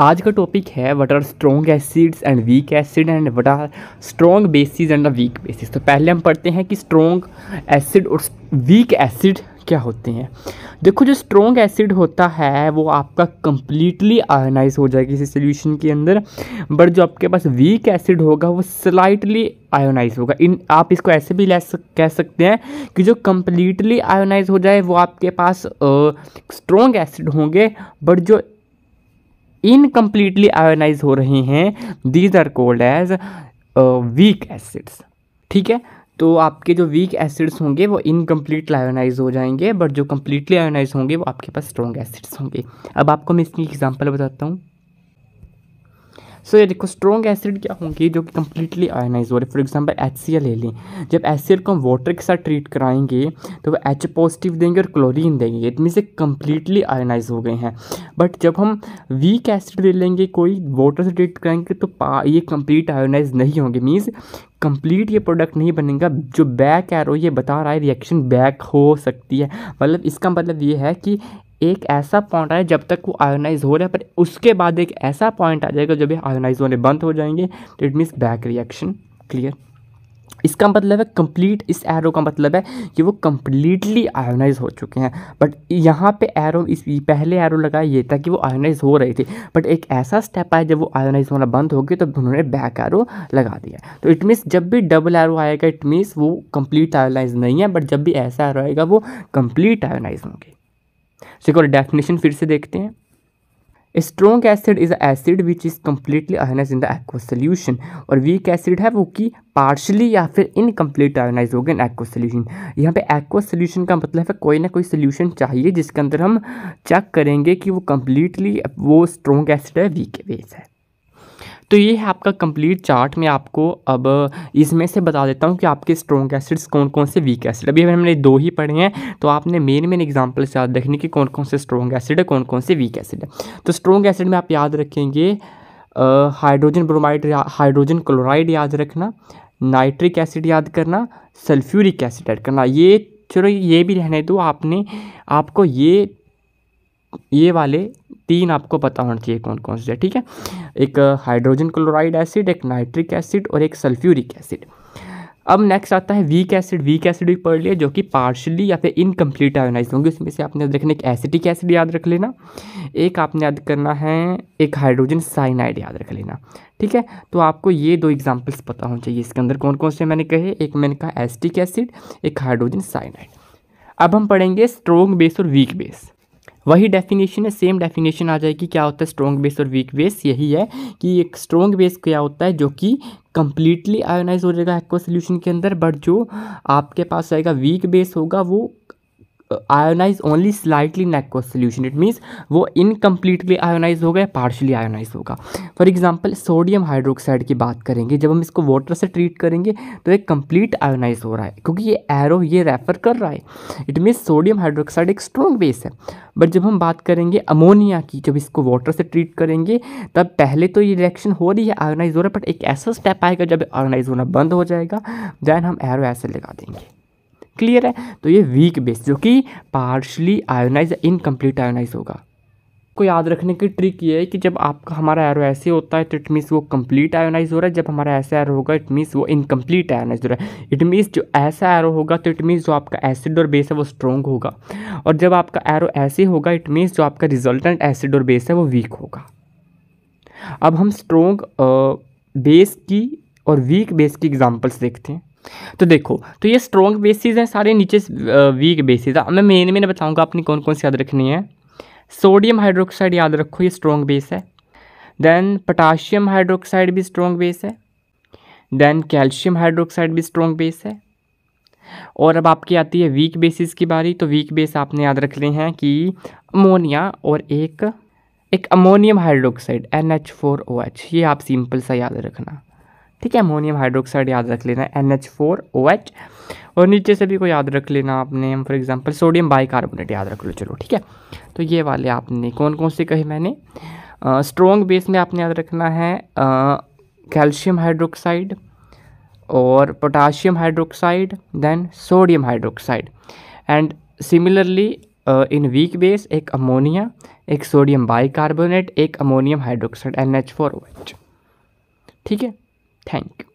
आज का टॉपिक है what are strong acids and weak acid and what are strong bases and weak bases तो पहले हम पढ़ते हैं कि स्ट्रॉन्ग एसिड और वीक एसिड क्या होते हैं देखो जो स्ट्रॉन्ग एसिड होता है वो आपका कम्प्लीटली आयनाइज हो जाएगा किसी सोल्यूशन के अंदर बट जो आपके पास वीक एसिड होगा वो स्लाइटली आयोनाइज होगा इन आप इसको ऐसे भी ले सक, कह सकते हैं कि जो कम्प्लीटली आयोनाइज हो जाए वो आपके पास स्ट्रॉन्ग एसिड होंगे बट जो इनकम्प्लीटली आयोनाइज हो रहे हैं these are called as weak acids ठीक है तो आपके जो वीक एसिड्स होंगे वो इनकम्प्लीटली आयोनाइज हो जाएंगे बट जो कम्प्लीटली आयोनाइज होंगे वो आपके पास स्ट्रॉन्ग एसिड्स होंगे अब आपको मैं इसकी एग्जाम्पल बताता हूँ सो ये देखो स्ट्रॉन्ग एसिड क्या होंगे जो कि कम्प्लीटली आयनाइज हो रहे फॉर एग्जाम्पल एच सी ले लें जब एच को हम वाटर के साथ ट्रीट कराएंगे तो वो एच पॉजिटिव देंगे और क्लोरीन देंगे इतने से कम्प्लीटली आयनाइज हो गए हैं बट जब हम वीक एसिड ले लेंगे कोई वाटर से ट्रीट कराएंगे तो पा ये कम्प्लीट आयोनाइज नहीं होंगे मीन्स कंप्लीट ये प्रोडक्ट नहीं बनेगा जो बैक एरो ये बता रहा है रिएक्शन बैक हो सकती है मतलब इसका मतलब ये है कि एक ऐसा पॉइंट आया जब तक वो आयोनाइज हो रहा है पर उसके बाद एक ऐसा पॉइंट आ जाएगा जब ये आयोनाइज होने बंद हो जाएंगे तो it means back reaction clear इसका मतलब है कंप्लीट इस एरो का मतलब है कि वो कम्प्लीटली आयोनाइज हो चुके हैं बट यहाँ पे एरो इस पहले एरो लगाया ये था कि वो आयोनाइज हो रहे थे बट एक ऐसा स्टेप आया जब वो आयोनाइज होना बंद हो गया तो उन्होंने बैक एरो लगा दिया तो इट मीन्स जब भी डबल एरो आएगा इट मीन्स वो कंप्लीट आयोनाइज नहीं है बट जब भी ऐसा एरो आएगा वो कंप्लीट आयोनाइज होंगे सो और डेफिनेशन फिर से देखते हैं strong acid is acid which is completely ionize in the aqua solution और वीक एसिड है वो कि पार्शली या फिर इनकम्प्लीट आयोनाइज हो गए इन एक्वा सोल्यूशन यहाँ पे एक्वा सोल्यूशन का मतलब है कोई ना कोई सोल्यूशन चाहिए जिसके अंदर हम चेक करेंगे कि वो कम्प्लीटली वो स्ट्रॉन्ग एसिड है वीक बेस है तो ये है आपका कंप्लीट चार्ट मैं आपको अब इसमें से बता देता हूँ कि आपके स्ट्रॉन्ग एसिड्स कौन कौन से वीक एसिड अभी हमने दो ही पढ़े हैं तो आपने मेन मेन एग्जाम्पल से याद रखने की कौन कौन से स्ट्रॉन्ग एसिड है कौन कौन से वीक एसिड है तो स्ट्रॉन्ग एसिड में आप याद रखेंगे हाइड्रोजन ब्रोमाइड हाइड्रोजन क्लोराइड याद रखना नाइट्रिक एसिड याद करना सल्फ्यूरिक एसिड ऐड करना ये चलो ये भी रहने दो आपने आपको ये ये वाले तीन आपको पता होना चाहिए कौन कौन से ठीक है एक हाइड्रोजन क्लोराइड एसिड एक नाइट्रिक एसिड और एक सल्फ्यूरिक एसिड अब नेक्स्ट आता है वीक एसिड वीक एसिड भी पढ़ लिया जो कि पार्शली या फिर इनकम्प्लीट आयोनाइज होंगे उसमें से आपने याद रखना एक एसिटिक एसिड याद रख लेना एक आपने याद करना है एक हाइड्रोजन साइनाइड याद रख लेना ठीक है तो आपको ये दो एग्जाम्पल्स पता होना चाहिए इसके अंदर कौन कौन से मैंने कहे एक मैंने कहा एसिटिक एसिड एक हाइड्रोजन साइनाइड अब हम पढ़ेंगे स्ट्रोंग बेस और वीक बेस वही डेफिनेशन है सेम डेफिनेशन आ जाएगी क्या होता है स्ट्रॉन्ग बेस और वीक बेस यही है कि एक स्ट्रॉन्ग बेस क्या होता है जो कि कंप्लीटली आयोनाइज हो जाएगा एक्वा सोल्यूशन के अंदर बट जो आपके पास आएगा वीक बेस होगा वो ionize only slightly in aqueous solution it means वो इनकम्प्लीटली आयोनाइज होगा या पार्शली आयोनाइज होगा फॉर एग्जाम्पल सोडियम हाइड्रोक्साइड की बात करेंगे जब हम इसको वाटर से ट्रीट करेंगे तो ये कम्प्लीट आयोनाइज हो रहा है क्योंकि ये एरो ये रेफर कर रहा है इट मीन्स सोडियम हाइड्रोक्साइड एक स्ट्रॉन्ग बेस है बट जब हम बात करेंगे अमोनिया की जब इसको वाटर से ट्रीट करेंगे तब पहले तो ये रिएक्शन हो रही है आयोनाइज हो रहा है बट एक ऐसा स्टेप आएगा जब आयोनाइज होना बंद हो जाएगा दैन हम एरो ऐसे लगा देंगे क्लियर है तो ये वीक बेस जो कि पार्शली आयोनाइज इनकम्प्लीट आयोनाइज होगा को याद रखने की ट्रिक ये है कि जब आपका हमारा एरो ऐसे होता है तो इट मीन्स वो कंप्लीट आयोनाइज हो रहा है जब हमारा ऐसा एरो होगा इट मीन्स वो इनकम्प्लीट आयोनाइज हो रहा है इट मीन्स जो ऐसा एरो होगा तो इट मीन्स जो आपका एसिड और बेस है वो स्ट्रॉन्ग होगा और जब आपका एरो ऐसे होगा इट मीन्स जो आपका रिजल्टेंट एसिड और बेस है वो वीक होगा अब हम स्ट्रोंग बेस की और वीक बेस की एग्जाम्पल्स देखते हैं तो देखो तो ये स्ट्रॉन्ग बेसिस हैं सारे नीचे वीक बेसिस है मैं मेन मेन बताऊँगा आपने कौन कौन सी याद रखनी है सोडियम हाइड्रोक्साइड याद रखो ये स्ट्रॉन्ग बेस है देन पोटाशियम हाइड्रोक्साइड भी स्ट्रॉन्ग बेस है देन कैल्शियम हाइड्रोक्साइड भी स्ट्रॉन्ग बेस है और अब आपकी आती है वीक बेसिस की बारी तो वीक बेस आपने याद रख ले हैं कि अमोनिया और एक एक ammonium hydroxide N H four O H ये आप सिंपल सा याद रखना ठीक है अमोनियम हाइड्रोक्साइड याद रख लेना N H four O H और नीचे से भी को याद रख लेना आपने फॉर एग्जांपल सोडियम बाइकार्बोनेट याद रख लो चलो ठीक है तो ये वाले आपने कौन कौन से कहे मैंने स्ट्रॉन्ग बेस में आपने याद रखना है कैल्शियम हाइड्रोक्साइड और potassium hydroxide then sodium hydroxide and similarly in weak base एक अमोनिया एक सोडियम बाइकार्बोनेट एक ammonium hydroxide N H four ठीक है Thank you.